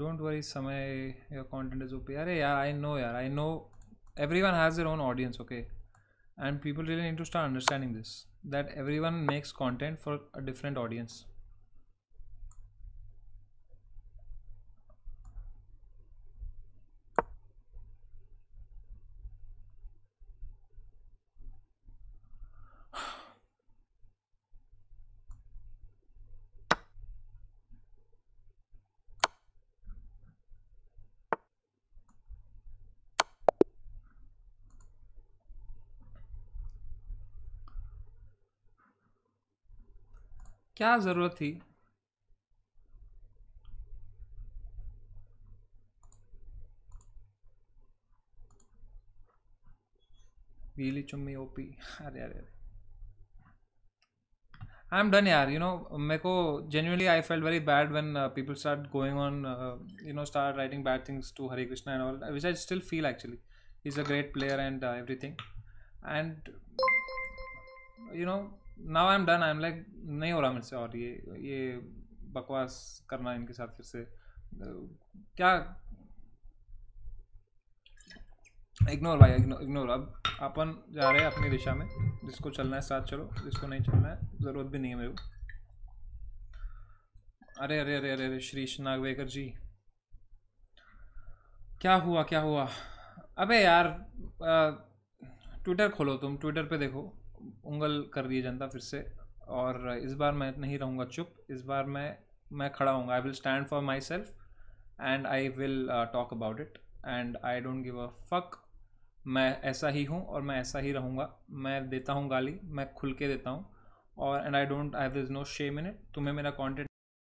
don't worry samay your content is okay. yeah i know yeah i know everyone has their own audience okay and people really need to start understanding this that everyone makes content for a different audience क्या ज़रूरत थी वीली चुम्मी OP अरे अरे अरे I am done यार you know मेरे को genuinely I feel very bad when people start going on you know start writing bad things to Hare Krishna and all which I still feel actually is a great player and everything and you know now I am done I am like नहीं हो रहा मेरे से और ये ये बकवास करना इनके साथ फिर से क्या इग्नोर भाई इग्नोर अब अपन जा रहे हैं अपनी दिशा में जिसको चलना है साथ चलो जिसको नहीं चलना है ज़रूरत भी नहीं है मेरे को अरे अरे अरे अरे अरे श्रीश नागवेकर जी क्या हुआ क्या हुआ अबे यार ट्विटर खोलो तुम ट्विटर पे देखो उंगल कर दिए जनता फिर से और इस बार मैं नहीं रहूँगा चुप इस बार मैं मैं खड़ा हूँ I will stand for myself and I will talk about it and I don't give a fuck मैं ऐसा ही हूँ और मैं ऐसा ही रहूँगा मैं देता हूँ गाली मैं खुल के देता हूँ और and I don't I this no shame in it तुम्हें मेरा कॉन्टेंट